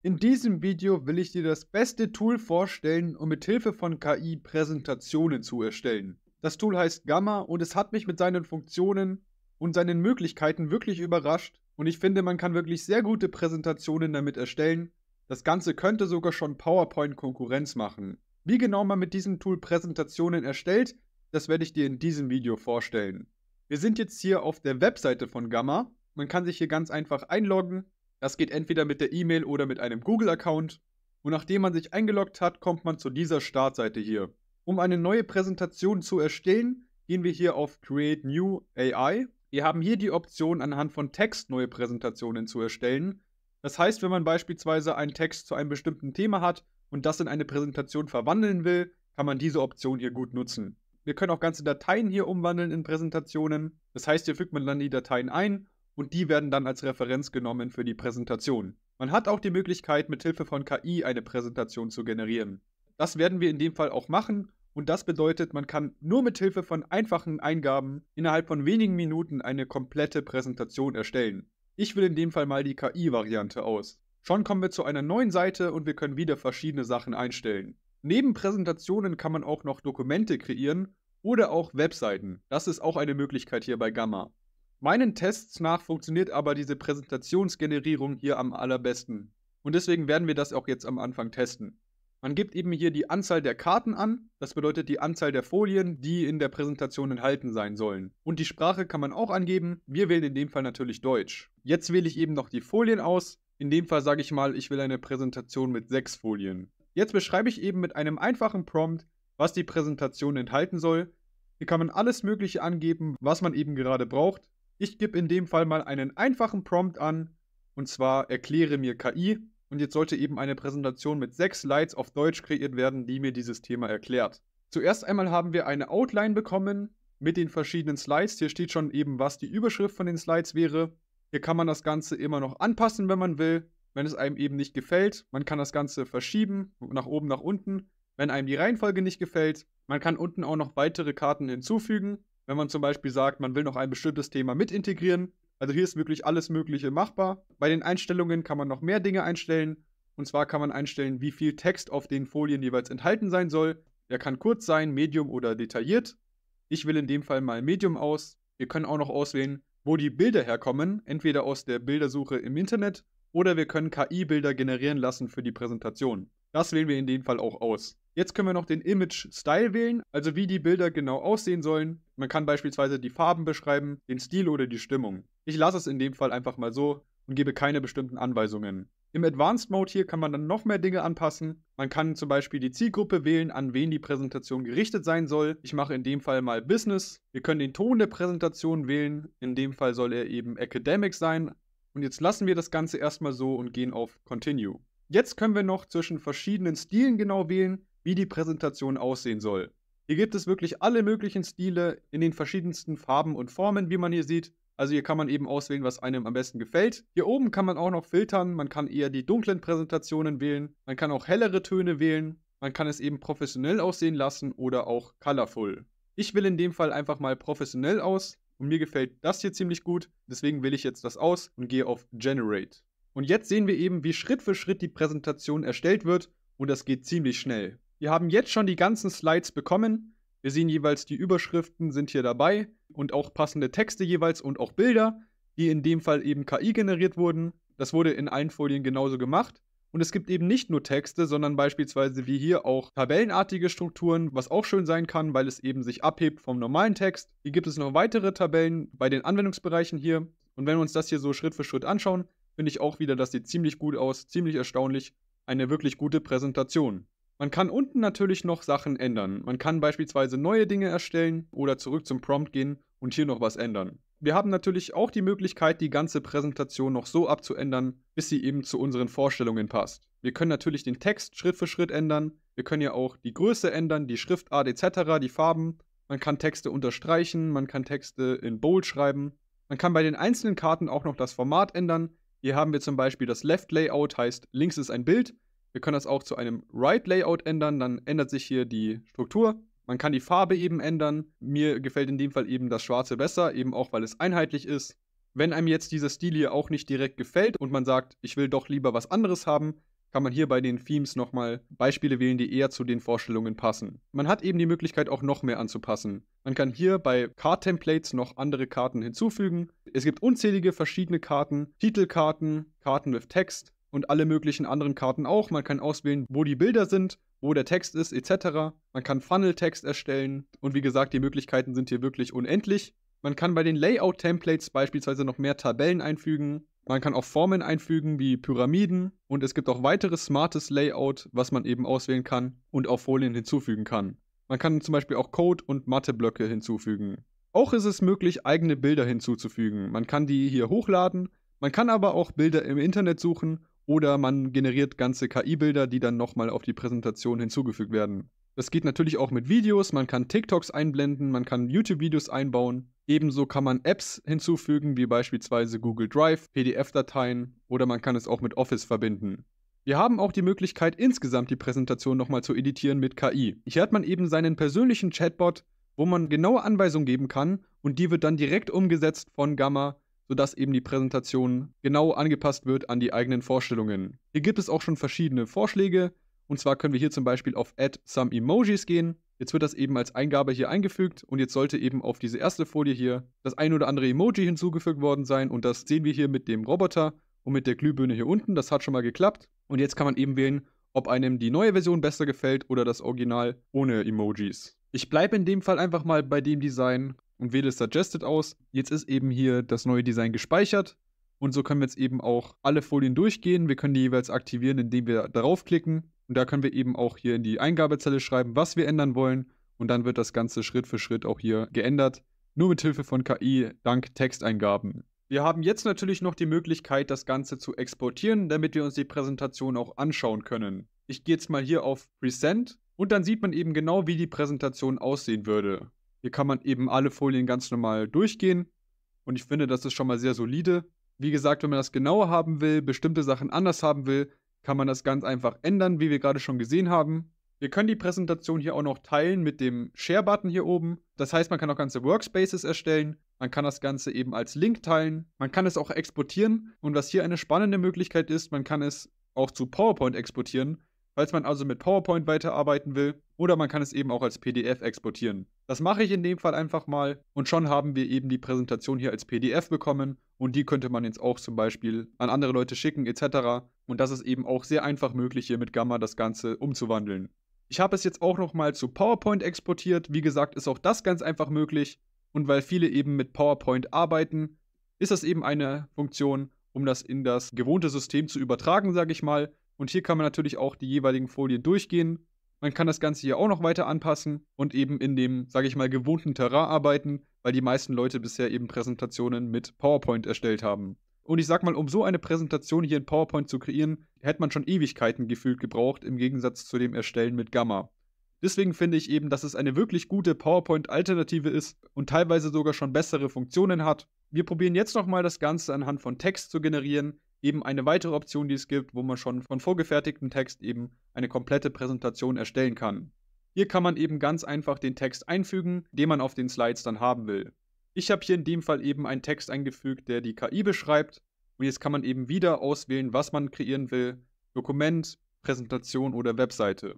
In diesem Video will ich dir das beste Tool vorstellen, um mit Hilfe von KI Präsentationen zu erstellen. Das Tool heißt Gamma und es hat mich mit seinen Funktionen und seinen Möglichkeiten wirklich überrascht und ich finde, man kann wirklich sehr gute Präsentationen damit erstellen. Das Ganze könnte sogar schon PowerPoint Konkurrenz machen. Wie genau man mit diesem Tool Präsentationen erstellt, das werde ich dir in diesem Video vorstellen. Wir sind jetzt hier auf der Webseite von Gamma. Man kann sich hier ganz einfach einloggen das geht entweder mit der E-Mail oder mit einem Google-Account. Und nachdem man sich eingeloggt hat, kommt man zu dieser Startseite hier. Um eine neue Präsentation zu erstellen, gehen wir hier auf Create New AI. Wir haben hier die Option, anhand von Text neue Präsentationen zu erstellen. Das heißt, wenn man beispielsweise einen Text zu einem bestimmten Thema hat und das in eine Präsentation verwandeln will, kann man diese Option hier gut nutzen. Wir können auch ganze Dateien hier umwandeln in Präsentationen. Das heißt, hier fügt man dann die Dateien ein und die werden dann als Referenz genommen für die Präsentation. Man hat auch die Möglichkeit, mit Hilfe von KI eine Präsentation zu generieren. Das werden wir in dem Fall auch machen und das bedeutet, man kann nur mit Hilfe von einfachen Eingaben innerhalb von wenigen Minuten eine komplette Präsentation erstellen. Ich will in dem Fall mal die KI-Variante aus. Schon kommen wir zu einer neuen Seite und wir können wieder verschiedene Sachen einstellen. Neben Präsentationen kann man auch noch Dokumente kreieren oder auch Webseiten. Das ist auch eine Möglichkeit hier bei Gamma. Meinen Tests nach funktioniert aber diese Präsentationsgenerierung hier am allerbesten. Und deswegen werden wir das auch jetzt am Anfang testen. Man gibt eben hier die Anzahl der Karten an, das bedeutet die Anzahl der Folien, die in der Präsentation enthalten sein sollen. Und die Sprache kann man auch angeben, wir wählen in dem Fall natürlich Deutsch. Jetzt wähle ich eben noch die Folien aus, in dem Fall sage ich mal, ich will eine Präsentation mit sechs Folien. Jetzt beschreibe ich eben mit einem einfachen Prompt, was die Präsentation enthalten soll. Hier kann man alles mögliche angeben, was man eben gerade braucht. Ich gebe in dem Fall mal einen einfachen Prompt an, und zwar erkläre mir KI. Und jetzt sollte eben eine Präsentation mit sechs Slides auf Deutsch kreiert werden, die mir dieses Thema erklärt. Zuerst einmal haben wir eine Outline bekommen mit den verschiedenen Slides. Hier steht schon eben, was die Überschrift von den Slides wäre. Hier kann man das Ganze immer noch anpassen, wenn man will, wenn es einem eben nicht gefällt. Man kann das Ganze verschieben, nach oben, nach unten, wenn einem die Reihenfolge nicht gefällt. Man kann unten auch noch weitere Karten hinzufügen. Wenn man zum Beispiel sagt, man will noch ein bestimmtes Thema mit integrieren, also hier ist wirklich alles Mögliche machbar. Bei den Einstellungen kann man noch mehr Dinge einstellen. Und zwar kann man einstellen, wie viel Text auf den Folien jeweils enthalten sein soll. Der kann kurz sein, medium oder detailliert. Ich will in dem Fall mal medium aus. Wir können auch noch auswählen, wo die Bilder herkommen, entweder aus der Bildersuche im Internet oder wir können KI-Bilder generieren lassen für die Präsentation. Das wählen wir in dem Fall auch aus. Jetzt können wir noch den Image-Style wählen, also wie die Bilder genau aussehen sollen. Man kann beispielsweise die Farben beschreiben, den Stil oder die Stimmung. Ich lasse es in dem Fall einfach mal so und gebe keine bestimmten Anweisungen. Im Advanced Mode hier kann man dann noch mehr Dinge anpassen. Man kann zum Beispiel die Zielgruppe wählen, an wen die Präsentation gerichtet sein soll. Ich mache in dem Fall mal Business. Wir können den Ton der Präsentation wählen. In dem Fall soll er eben Academic sein. Und jetzt lassen wir das Ganze erstmal so und gehen auf Continue. Jetzt können wir noch zwischen verschiedenen Stilen genau wählen wie die Präsentation aussehen soll. Hier gibt es wirklich alle möglichen Stile in den verschiedensten Farben und Formen, wie man hier sieht. Also hier kann man eben auswählen, was einem am besten gefällt. Hier oben kann man auch noch filtern. Man kann eher die dunklen Präsentationen wählen. Man kann auch hellere Töne wählen. Man kann es eben professionell aussehen lassen oder auch colorful. Ich will in dem Fall einfach mal professionell aus und mir gefällt das hier ziemlich gut. Deswegen wähle ich jetzt das aus und gehe auf Generate. Und jetzt sehen wir eben, wie Schritt für Schritt die Präsentation erstellt wird und das geht ziemlich schnell. Wir haben jetzt schon die ganzen Slides bekommen. Wir sehen jeweils die Überschriften sind hier dabei und auch passende Texte jeweils und auch Bilder, die in dem Fall eben KI generiert wurden. Das wurde in allen Folien genauso gemacht. Und es gibt eben nicht nur Texte, sondern beispielsweise wie hier auch tabellenartige Strukturen, was auch schön sein kann, weil es eben sich abhebt vom normalen Text. Hier gibt es noch weitere Tabellen bei den Anwendungsbereichen hier. Und wenn wir uns das hier so Schritt für Schritt anschauen, finde ich auch wieder, das sieht ziemlich gut aus, ziemlich erstaunlich. Eine wirklich gute Präsentation. Man kann unten natürlich noch Sachen ändern. Man kann beispielsweise neue Dinge erstellen oder zurück zum Prompt gehen und hier noch was ändern. Wir haben natürlich auch die Möglichkeit, die ganze Präsentation noch so abzuändern, bis sie eben zu unseren Vorstellungen passt. Wir können natürlich den Text Schritt für Schritt ändern. Wir können ja auch die Größe ändern, die Schriftart etc., die Farben. Man kann Texte unterstreichen, man kann Texte in Bold schreiben. Man kann bei den einzelnen Karten auch noch das Format ändern. Hier haben wir zum Beispiel das Left Layout, heißt links ist ein Bild, wir können das auch zu einem Write layout ändern, dann ändert sich hier die Struktur. Man kann die Farbe eben ändern. Mir gefällt in dem Fall eben das Schwarze besser, eben auch weil es einheitlich ist. Wenn einem jetzt dieser Stil hier auch nicht direkt gefällt und man sagt, ich will doch lieber was anderes haben, kann man hier bei den Themes nochmal Beispiele wählen, die eher zu den Vorstellungen passen. Man hat eben die Möglichkeit, auch noch mehr anzupassen. Man kann hier bei Card-Templates noch andere Karten hinzufügen. Es gibt unzählige verschiedene Karten, Titelkarten, Karten mit Text, und alle möglichen anderen Karten auch. Man kann auswählen, wo die Bilder sind, wo der Text ist, etc. Man kann Funnel-Text erstellen und wie gesagt, die Möglichkeiten sind hier wirklich unendlich. Man kann bei den Layout-Templates beispielsweise noch mehr Tabellen einfügen. Man kann auch Formen einfügen wie Pyramiden und es gibt auch weiteres smartes Layout, was man eben auswählen kann und auch Folien hinzufügen kann. Man kann zum Beispiel auch Code- und Matheblöcke hinzufügen. Auch ist es möglich, eigene Bilder hinzuzufügen. Man kann die hier hochladen, man kann aber auch Bilder im Internet suchen oder man generiert ganze KI-Bilder, die dann nochmal auf die Präsentation hinzugefügt werden. Das geht natürlich auch mit Videos, man kann TikToks einblenden, man kann YouTube-Videos einbauen. Ebenso kann man Apps hinzufügen, wie beispielsweise Google Drive, PDF-Dateien oder man kann es auch mit Office verbinden. Wir haben auch die Möglichkeit, insgesamt die Präsentation nochmal zu editieren mit KI. Hier hat man eben seinen persönlichen Chatbot, wo man genaue Anweisungen geben kann und die wird dann direkt umgesetzt von Gamma sodass eben die Präsentation genau angepasst wird an die eigenen Vorstellungen. Hier gibt es auch schon verschiedene Vorschläge. Und zwar können wir hier zum Beispiel auf Add Some Emojis gehen. Jetzt wird das eben als Eingabe hier eingefügt und jetzt sollte eben auf diese erste Folie hier das ein oder andere Emoji hinzugefügt worden sein und das sehen wir hier mit dem Roboter und mit der Glühbirne hier unten. Das hat schon mal geklappt und jetzt kann man eben wählen, ob einem die neue Version besser gefällt oder das Original ohne Emojis. Ich bleibe in dem Fall einfach mal bei dem Design und wähle Suggested aus. Jetzt ist eben hier das neue Design gespeichert. Und so können wir jetzt eben auch alle Folien durchgehen. Wir können die jeweils aktivieren, indem wir darauf klicken. Und da können wir eben auch hier in die Eingabezelle schreiben, was wir ändern wollen. Und dann wird das Ganze Schritt für Schritt auch hier geändert. Nur mit Hilfe von KI dank Texteingaben. Wir haben jetzt natürlich noch die Möglichkeit, das Ganze zu exportieren, damit wir uns die Präsentation auch anschauen können. Ich gehe jetzt mal hier auf Present und dann sieht man eben genau, wie die Präsentation aussehen würde. Hier kann man eben alle Folien ganz normal durchgehen. Und ich finde, das ist schon mal sehr solide. Wie gesagt, wenn man das genauer haben will, bestimmte Sachen anders haben will, kann man das ganz einfach ändern, wie wir gerade schon gesehen haben. Wir können die Präsentation hier auch noch teilen mit dem Share-Button hier oben. Das heißt, man kann auch ganze Workspaces erstellen. Man kann das Ganze eben als Link teilen. Man kann es auch exportieren. Und was hier eine spannende Möglichkeit ist, man kann es auch zu PowerPoint exportieren falls man also mit PowerPoint weiterarbeiten will oder man kann es eben auch als PDF exportieren. Das mache ich in dem Fall einfach mal und schon haben wir eben die Präsentation hier als PDF bekommen und die könnte man jetzt auch zum Beispiel an andere Leute schicken etc. Und das ist eben auch sehr einfach möglich hier mit Gamma das Ganze umzuwandeln. Ich habe es jetzt auch nochmal zu PowerPoint exportiert. Wie gesagt, ist auch das ganz einfach möglich. Und weil viele eben mit PowerPoint arbeiten, ist das eben eine Funktion, um das in das gewohnte System zu übertragen, sage ich mal. Und hier kann man natürlich auch die jeweiligen Folien durchgehen. Man kann das Ganze hier auch noch weiter anpassen und eben in dem, sage ich mal, gewohnten Terrain arbeiten, weil die meisten Leute bisher eben Präsentationen mit PowerPoint erstellt haben. Und ich sag mal, um so eine Präsentation hier in PowerPoint zu kreieren, hätte man schon Ewigkeiten gefühlt gebraucht, im Gegensatz zu dem Erstellen mit Gamma. Deswegen finde ich eben, dass es eine wirklich gute PowerPoint-Alternative ist und teilweise sogar schon bessere Funktionen hat. Wir probieren jetzt nochmal das Ganze anhand von Text zu generieren, eben eine weitere Option, die es gibt, wo man schon von vorgefertigtem Text eben eine komplette Präsentation erstellen kann. Hier kann man eben ganz einfach den Text einfügen, den man auf den Slides dann haben will. Ich habe hier in dem Fall eben einen Text eingefügt, der die KI beschreibt und jetzt kann man eben wieder auswählen, was man kreieren will, Dokument, Präsentation oder Webseite.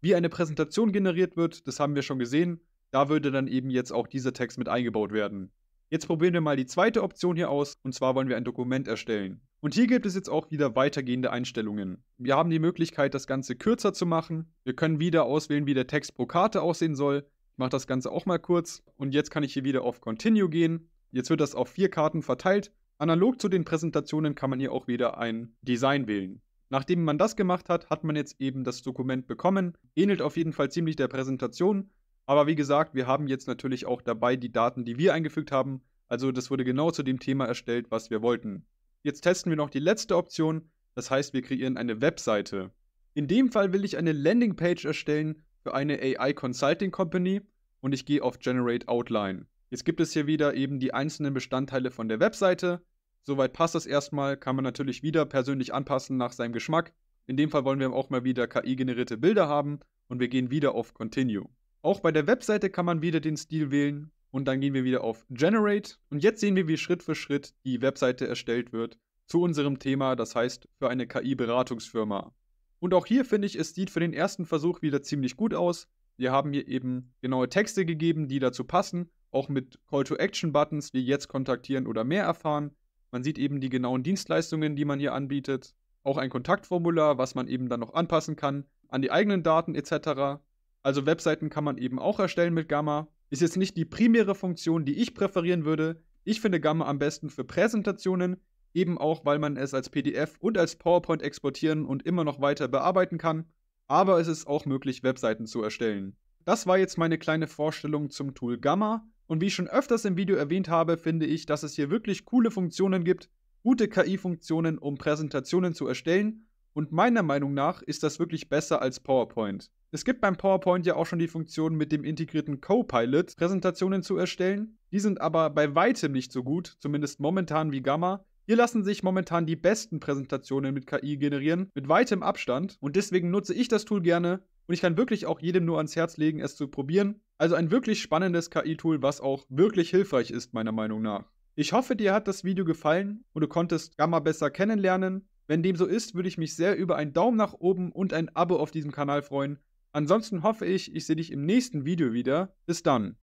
Wie eine Präsentation generiert wird, das haben wir schon gesehen, da würde dann eben jetzt auch dieser Text mit eingebaut werden. Jetzt probieren wir mal die zweite Option hier aus, und zwar wollen wir ein Dokument erstellen. Und hier gibt es jetzt auch wieder weitergehende Einstellungen. Wir haben die Möglichkeit, das Ganze kürzer zu machen. Wir können wieder auswählen, wie der Text pro Karte aussehen soll. Ich mache das Ganze auch mal kurz. Und jetzt kann ich hier wieder auf Continue gehen. Jetzt wird das auf vier Karten verteilt. Analog zu den Präsentationen kann man hier auch wieder ein Design wählen. Nachdem man das gemacht hat, hat man jetzt eben das Dokument bekommen. Ähnelt auf jeden Fall ziemlich der Präsentation. Aber wie gesagt, wir haben jetzt natürlich auch dabei die Daten, die wir eingefügt haben. Also das wurde genau zu dem Thema erstellt, was wir wollten. Jetzt testen wir noch die letzte Option, das heißt wir kreieren eine Webseite. In dem Fall will ich eine Landingpage erstellen für eine AI Consulting Company und ich gehe auf Generate Outline. Jetzt gibt es hier wieder eben die einzelnen Bestandteile von der Webseite. Soweit passt das erstmal, kann man natürlich wieder persönlich anpassen nach seinem Geschmack. In dem Fall wollen wir auch mal wieder KI-generierte Bilder haben und wir gehen wieder auf Continue. Auch bei der Webseite kann man wieder den Stil wählen, und dann gehen wir wieder auf Generate. Und jetzt sehen wir, wie Schritt für Schritt die Webseite erstellt wird zu unserem Thema, das heißt für eine KI-Beratungsfirma. Und auch hier finde ich, es sieht für den ersten Versuch wieder ziemlich gut aus. Wir haben hier eben genaue Texte gegeben, die dazu passen, auch mit Call-to-Action-Buttons wie jetzt kontaktieren oder mehr erfahren. Man sieht eben die genauen Dienstleistungen, die man hier anbietet, auch ein Kontaktformular, was man eben dann noch anpassen kann, an die eigenen Daten etc. Also Webseiten kann man eben auch erstellen mit Gamma ist jetzt nicht die primäre Funktion, die ich präferieren würde. Ich finde Gamma am besten für Präsentationen, eben auch, weil man es als PDF und als PowerPoint exportieren und immer noch weiter bearbeiten kann. Aber es ist auch möglich, Webseiten zu erstellen. Das war jetzt meine kleine Vorstellung zum Tool Gamma. Und wie ich schon öfters im Video erwähnt habe, finde ich, dass es hier wirklich coole Funktionen gibt, gute KI-Funktionen, um Präsentationen zu erstellen. Und meiner Meinung nach ist das wirklich besser als PowerPoint. Es gibt beim PowerPoint ja auch schon die Funktion, mit dem integrierten Copilot Präsentationen zu erstellen. Die sind aber bei weitem nicht so gut, zumindest momentan wie Gamma. Hier lassen sich momentan die besten Präsentationen mit KI generieren, mit weitem Abstand. Und deswegen nutze ich das Tool gerne. Und ich kann wirklich auch jedem nur ans Herz legen, es zu probieren. Also ein wirklich spannendes KI-Tool, was auch wirklich hilfreich ist, meiner Meinung nach. Ich hoffe, dir hat das Video gefallen und du konntest Gamma besser kennenlernen. Wenn dem so ist, würde ich mich sehr über einen Daumen nach oben und ein Abo auf diesem Kanal freuen. Ansonsten hoffe ich, ich sehe dich im nächsten Video wieder. Bis dann.